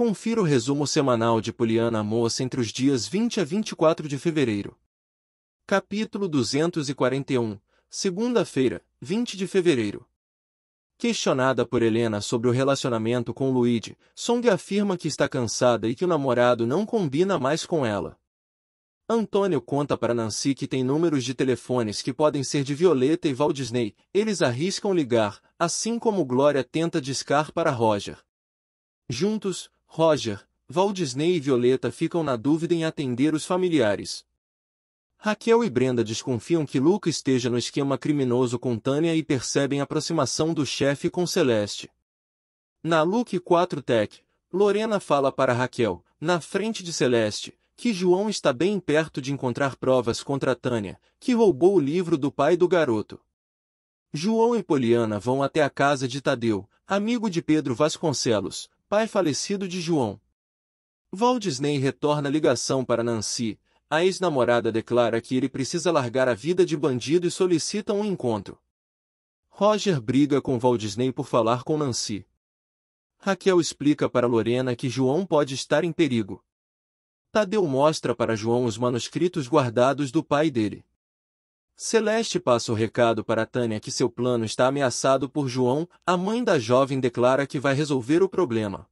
Confira o resumo semanal de Poliana Moça entre os dias 20 a 24 de fevereiro. Capítulo 241, segunda-feira, 20 de fevereiro. Questionada por Helena sobre o relacionamento com Luigi, Song afirma que está cansada e que o namorado não combina mais com ela. Antônio conta para Nancy que tem números de telefones que podem ser de Violeta e Walt Disney, eles arriscam ligar, assim como Glória tenta discar para Roger. Juntos, Roger, Walt Disney e Violeta ficam na dúvida em atender os familiares. Raquel e Brenda desconfiam que Luca esteja no esquema criminoso com Tânia e percebem a aproximação do chefe com Celeste. Na Luke 4 Tech, Lorena fala para Raquel, na frente de Celeste, que João está bem perto de encontrar provas contra Tânia, que roubou o livro do pai do garoto. João e Poliana vão até a casa de Tadeu, amigo de Pedro Vasconcelos, pai falecido de João. Walt Disney retorna a ligação para Nancy. A ex-namorada declara que ele precisa largar a vida de bandido e solicita um encontro. Roger briga com Walt Disney por falar com Nancy. Raquel explica para Lorena que João pode estar em perigo. Tadeu mostra para João os manuscritos guardados do pai dele. Celeste passa o recado para Tânia que seu plano está ameaçado por João, a mãe da jovem declara que vai resolver o problema.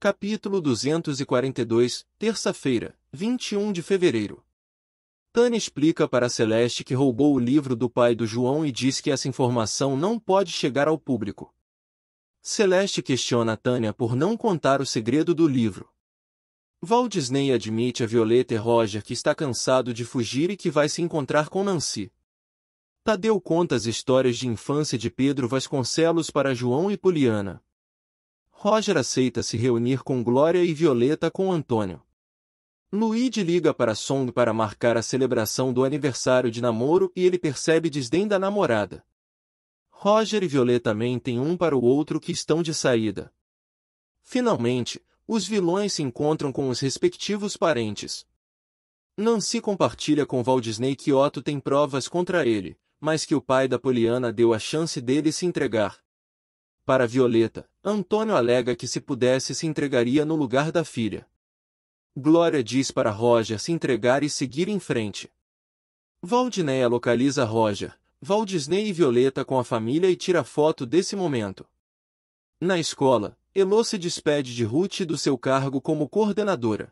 Capítulo 242, terça-feira, 21 de fevereiro. Tânia explica para Celeste que roubou o livro do pai do João e diz que essa informação não pode chegar ao público. Celeste questiona Tânia por não contar o segredo do livro. Walt Disney admite a Violeta e Roger que está cansado de fugir e que vai se encontrar com Nancy. Tadeu conta as histórias de infância de Pedro Vasconcelos para João e Poliana. Roger aceita se reunir com Glória e Violeta com Antônio. Luigi liga para Song para marcar a celebração do aniversário de namoro e ele percebe desdém da namorada. Roger e Violeta mentem um para o outro que estão de saída. Finalmente, os vilões se encontram com os respectivos parentes. Nancy compartilha com Walt Disney que Otto tem provas contra ele, mas que o pai da Poliana deu a chance dele se entregar. Para Violeta, Antônio alega que se pudesse se entregaria no lugar da filha. Glória diz para Roger se entregar e seguir em frente. Valdineia localiza Roger, Valdisney e Violeta com a família e tira foto desse momento. Na escola, Elô se despede de Ruth do seu cargo como coordenadora.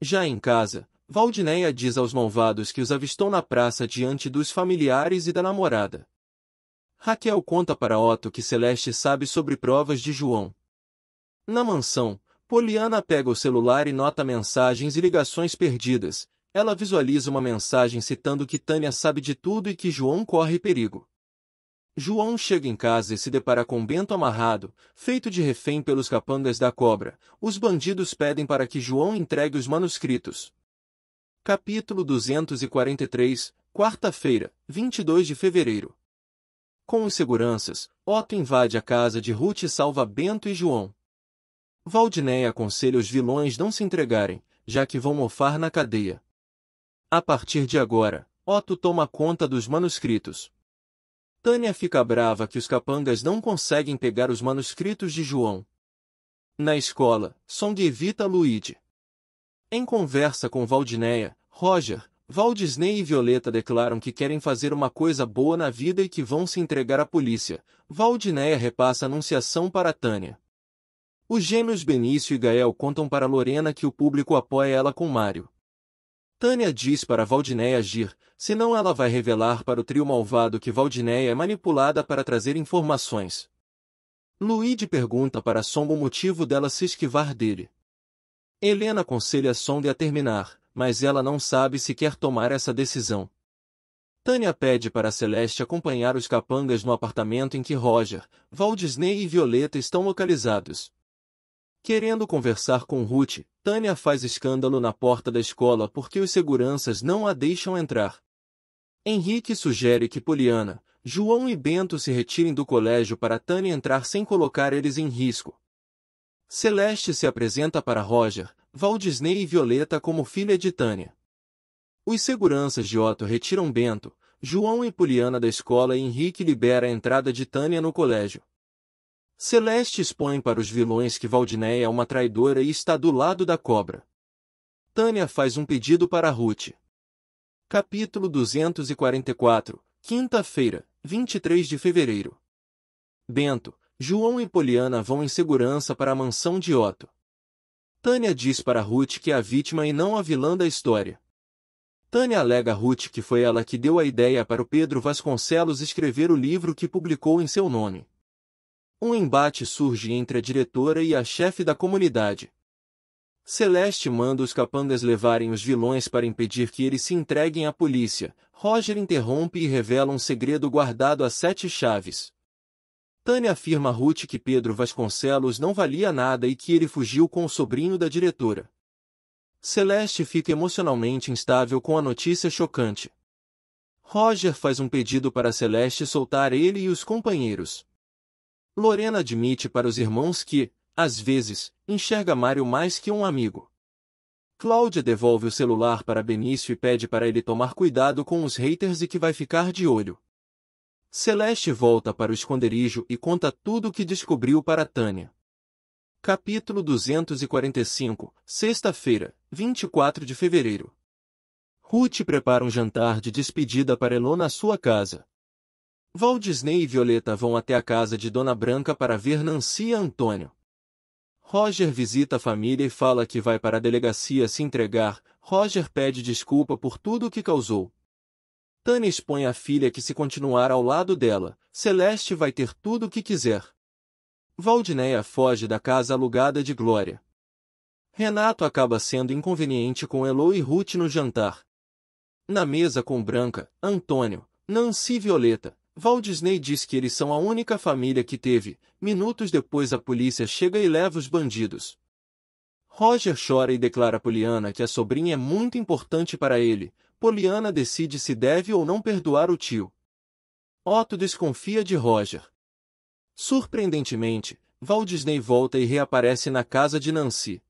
Já em casa, Valdineia diz aos malvados que os avistou na praça diante dos familiares e da namorada. Raquel conta para Otto que Celeste sabe sobre provas de João. Na mansão, Poliana pega o celular e nota mensagens e ligações perdidas. Ela visualiza uma mensagem citando que Tânia sabe de tudo e que João corre perigo. João chega em casa e se depara com Bento amarrado, feito de refém pelos capangas da cobra. Os bandidos pedem para que João entregue os manuscritos. Capítulo 243, quarta-feira, 22 de fevereiro. Com os seguranças, Otto invade a casa de Ruth e salva Bento e João. Valdinéia aconselha os vilões não se entregarem, já que vão mofar na cadeia. A partir de agora, Otto toma conta dos manuscritos, Tânia fica brava que os capangas não conseguem pegar os manuscritos de João. Na escola, Song evita Luigi. Em conversa com Valdineia, Roger, Val e Violeta declaram que querem fazer uma coisa boa na vida e que vão se entregar à polícia. Valdineia repassa a anunciação para Tânia. Os gêmeos Benício e Gael contam para Lorena que o público apoia ela com Mário. Tânia diz para Valdinéia agir, senão ela vai revelar para o trio malvado que Valdinéia é manipulada para trazer informações. Luíde pergunta para Sonda o motivo dela se esquivar dele. Helena aconselha Sonda a terminar, mas ela não sabe se quer tomar essa decisão. Tânia pede para Celeste acompanhar os capangas no apartamento em que Roger, Walt e Violeta estão localizados. Querendo conversar com Ruth, Tânia faz escândalo na porta da escola porque os seguranças não a deixam entrar. Henrique sugere que Poliana, João e Bento se retirem do colégio para Tânia entrar sem colocar eles em risco. Celeste se apresenta para Roger, Valdisney Disney e Violeta como filha de Tânia. Os seguranças de Otto retiram Bento, João e Poliana da escola e Henrique libera a entrada de Tânia no colégio. Celeste expõe para os vilões que Valdinéia é uma traidora e está do lado da cobra. Tânia faz um pedido para Ruth. Capítulo 244, quinta-feira, 23 de fevereiro. Bento, João e Poliana vão em segurança para a mansão de Otto. Tânia diz para Ruth que é a vítima e não a vilã da história. Tânia alega a Ruth que foi ela que deu a ideia para o Pedro Vasconcelos escrever o livro que publicou em seu nome um embate surge entre a diretora e a chefe da comunidade. Celeste manda os capangas levarem os vilões para impedir que eles se entreguem à polícia. Roger interrompe e revela um segredo guardado a sete chaves. Tânia afirma a Ruth que Pedro Vasconcelos não valia nada e que ele fugiu com o sobrinho da diretora. Celeste fica emocionalmente instável com a notícia chocante. Roger faz um pedido para Celeste soltar ele e os companheiros. Lorena admite para os irmãos que, às vezes, enxerga Mário mais que um amigo. Cláudia devolve o celular para Benício e pede para ele tomar cuidado com os haters e que vai ficar de olho. Celeste volta para o esconderijo e conta tudo o que descobriu para Tânia. Capítulo 245, sexta-feira, 24 de fevereiro. Ruth prepara um jantar de despedida para Elô na sua casa. Walt Disney e Violeta vão até a casa de Dona Branca para ver Nancy e Antônio. Roger visita a família e fala que vai para a delegacia se entregar. Roger pede desculpa por tudo o que causou. Tânia expõe à filha que se continuar ao lado dela, Celeste vai ter tudo o que quiser. Valdineia foge da casa alugada de Glória. Renato acaba sendo inconveniente com Elo e Ruth no jantar. Na mesa com Branca, Antônio, Nancy e Violeta, Walt Disney diz que eles são a única família que teve. Minutos depois a polícia chega e leva os bandidos. Roger chora e declara a Poliana que a sobrinha é muito importante para ele. Poliana decide se deve ou não perdoar o tio. Otto desconfia de Roger. Surpreendentemente, Walt Disney volta e reaparece na casa de Nancy.